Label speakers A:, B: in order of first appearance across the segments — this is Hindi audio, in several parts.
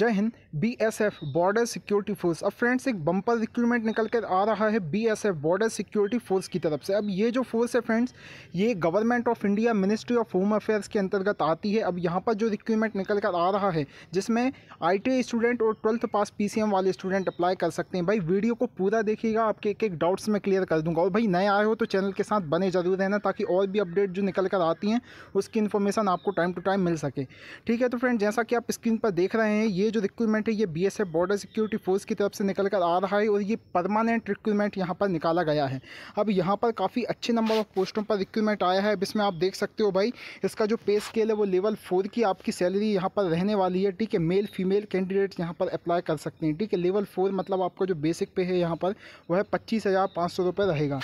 A: जय Hind BSF border security force अब फ्रेंड्स एक बम्पर रिक्रूटमेंट निकल कर आ रहा है बीएसएफ बॉर्डर सिक्योरिटी फोर्स की तरफ से अब ये जो फोर्स है फ्रेंड्स ये government of India ministry of home affairs के अंतर्गत आती है अब यहाँ पर जो रिक्रूटमेंट निकल कर आ रहा है जिसमें आई स्टूडेंट और ट्वेल्थ पास पी वाले स्टूडेंट अप्लाई कर सकते हैं भाई वीडियो को पूरा देखिएगा आपके एक एक डाउट्स में क्लियर कर दूँगा और भाई नए आए हो तो चैनल के साथ बने जरूर रहना ताकि और भी अपडेट जो निकल कर आती हैं उसकी इन्फॉर्मेशन आपको टाइम टू टाइम मिल सके ठीक है तो फ्रेंड जैसा कि आप स्क्रीन पर देख रहे हैं ये ये जो रिक्रूटमेंट है ये बीएसएफ बॉर्डर सिक्योरिटी फोर्स की तरफ से निकल कर आ रहा है और ये परमानेंट रिक्रूटमेंट यहाँ पर निकाला गया है अब यहाँ पर काफ़ी अच्छे नंबर ऑफ पोस्टों पर रिक्रूटमेंट आया है जिसमें आप देख सकते हो भाई इसका जो पे स्केल है वो लेवल फोर की आपकी सैलरी यहाँ पर रहने वाली है ठीक है मेल फीमेल कैंडिडेट यहाँ पर अप्लाई कर सकते हैं ठीक है लेवल फोर मतलब आपका जो बेसिक पे है यहाँ पर वह पच्चीस हज़ार पाँच सौ रुपये रहेगा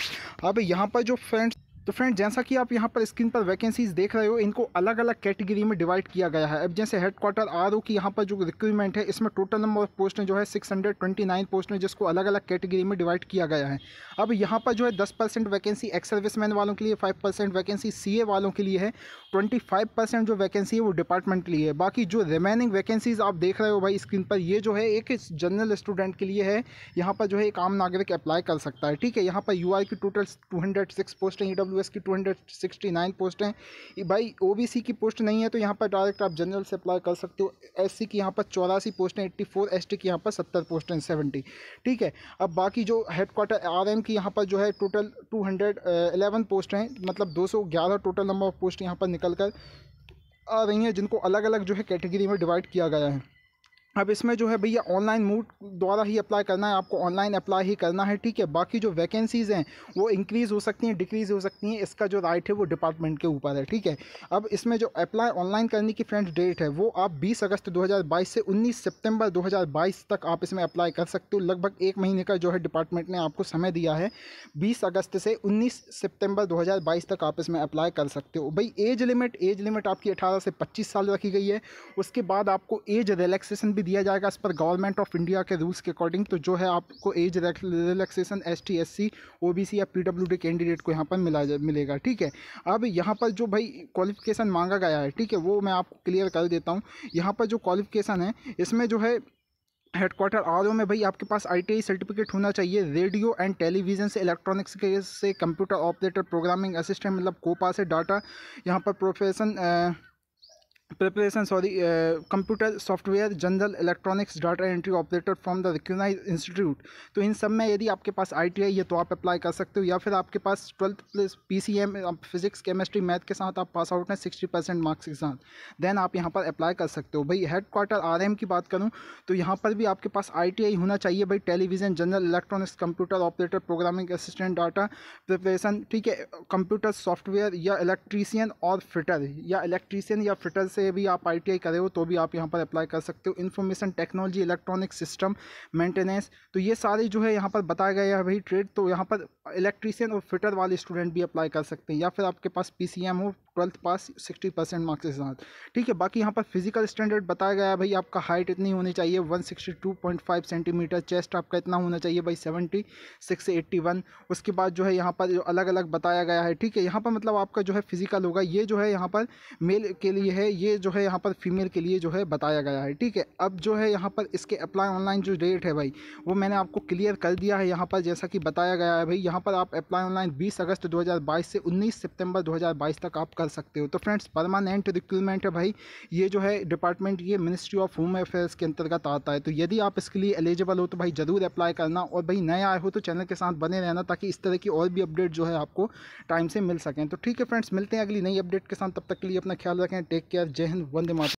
A: अब यहाँ पर जो फ्रेंड्स तो फ्रेंड जैसा कि आप यहाँ पर स्क्रीन पर वैकेंसीज देख रहे हो इनको अलग अलग कैटेगरी में डिवाइड किया गया है अब जैसे हेड क्वार्टर आर की यहाँ पर जो रिक्रूटमेंट है इसमें टोटल नंबर ऑफ पोस्ट जो है six hundred twenty nine post है जिसको अलग अलग कैटेगरी में डिवाइड किया गया है अब यहाँ पर जो है दस परसेंट वैकेंसी एक्स मैन वालों के लिए फाइव परसेंट वैकेंसी सी वालों के लिए है ट्वेंटी फाइव परसेंट जो वैकेंसी है वो डिपार्टमेंट के लिए है बाकी जो रिमेनिंग वैकेंसीज आप देख रहे हो भाई स्क्रीन पर ये जो है एक जनरल स्टूडेंट के लिए है यहाँ पर जो है एक आम नागरिक अप्लाई कर सकता है ठीक है यहाँ पर यू की total two hundred six post हैं ई e यूएस की 269 पोस्ट हैं भाई ओबीसी की पोस्ट नहीं है तो यहाँ पर डायरेक्ट आप जनरल से अप्लाई कर सकते हो एससी की यहाँ पर चौरासी पोस्टें एट्टी फोर एस की यहाँ पर सत्तर पोस्ट हैं सेवेंटी ठीक है अब बाकी जो हेडक्वार्टर आर की यहाँ पर जो है टोटल टू हंड्रेड पोस्ट हैं मतलब दो टोटल नंबर ऑफ पोस्ट यहाँ पर निकल कर आ रही हैं जिनको अलग अलग जो है कैटेगरी में डिवाइड किया गया है अब इसमें जो है भैया ऑनलाइन मूड द्वारा ही अप्लाई करना है आपको ऑनलाइन अप्लाई ही करना है ठीक है बाकी जो वैकेंसीज़ हैं वो इंक्रीज़ हो सकती हैं डिक्रीज़ हो सकती हैं इसका जो राइट है वो डिपार्टमेंट के ऊपर है ठीक है अब इसमें जो अप्लाई ऑनलाइन करने की फ्रेंड डेट है वो आप बीस अगस्त दो से उन्नीस सितम्बर दो तक आप इसमें अप्लाई कर सकते हो लगभग एक महीने का जो है डिपार्टमेंट ने आपको समय दिया है बीस अगस्त से उन्नीस सितम्बर दो तक आप इसमें अप्लाई कर सकते हो भाई एज लिमिट एज लिमिट आपकी अठारह से पच्चीस साल रखी गई है उसके बाद आपको एज रिलैक्सेशन भी दिया जाएगा इस पर गवर्नमेंट ऑफ इंडिया के रूल्स के अकॉर्डिंग तो जो है आपको age relaxation S T S C O B C या पी डब्ल्यू डी कैंडिडेट को यहाँ पर मिला जा मिलेगा ठीक है अब यहाँ पर जो भाई क्वालिफिकेशन मांगा गया है ठीक है वो मैं आपको क्लियर कर देता हूँ यहाँ पर जो क्वालिफिकेशन है इसमें जो है हेडक्वार्टर आर में भाई आपके पास आईटीआई सर्टिफिकेट होना चाहिए रेडियो एंड टेलीविजन से इलेक्ट्रॉनिक्स के से कंप्यूटर ऑपरेटर प्रोग्रामिंग असिस्टेंट मतलब को पास है डाटा यहाँ पर profession preparation sorry computer software general electronics data entry operator from the recognised institute तो इन सब में यदि आपके पास आई टी आई है तो आप अप्लाई कर सकते हो या फिर आपके पास twelfth plus P C M physics chemistry math के साथ आप पास आउट हैं सिक्सटी परसेंट मार्क्स के साथ देन आप यहाँ पर अप्लाई कर सकते हो भाई हेड क्वार्टर आर एम की बात करूँ तो यहाँ पर भी आपके पास आई टी आई होना चाहिए भाई television general electronics computer operator programming assistant data preparation ठीक है कंप्यूटर सॉफ्टवेयर या इलेक्ट्रीसियन और फिटर या इलेक्ट्रीसियन या फिटर से भी आप आई टी आई करे हो तो भी आप यहाँ पर अप्लाई कर सकते हो information technology electronic system maintenance तो ये सारे जो है यहाँ पर बताया गया है भाई ट्रेड तो यहाँ पर इलेक्ट्रीशियन और फिटर वाले स्टूडेंट भी अप्लाई कर सकते हैं या फिर आपके पास पी हो twelfth pass sixty percent marks के साथ ठीक है बाकी यहाँ पर फिजिकल स्टैंडर्ड बताया गया है भाई आपका हाइट इतनी होनी चाहिए one sixty two point five centimetre chest आपका इतना होना चाहिए भाई सेवेंटी सिक्स से एट्टी वन उसके बाद जो है यहाँ पर जो अलग अलग बताया गया है ठीक है यहाँ पर मतलब आपका जो है फिजिकल होगा ये जो है यहाँ पर मेल के लिए है ये जो है यहाँ पर फीमेल के लिए जो है बताया गया है ठीक है अब जो है यहाँ पर इसके अप्लाई ऑनलाइन जो डेट है भाई वो मैंने आपको क्लियर कर दिया है यहाँ पर जैसा कि बताया गया है भाई यहाँ पर आप अप्लाई ऑनलाइन बीस अगस्त दो से उन्नीस सितंबर दो तक आप कर निकाल सकते हो तो फ्रेंड्स परमानेंट रिक्रूटमेंट है भाई ये जो है डिपार्टमेंट ये मिनिस्ट्री ऑफ होम अफेयर्स के अंतर्गत आता है तो यदि आप इसके लिए एलिजिबल हो तो भाई ज़रूर अप्लाई करना और भाई नए आए हो तो चैनल के साथ बने रहना ताकि इस तरह की और भी अपडेट जो है आपको टाइम से मिल सकें तो ठीक है फ्रेंड्स मिलते हैं अगली नई अपडेट के साथ तब तक के लिए अपना ख्याल रखें टेक केयर जय हिंद वंदे माता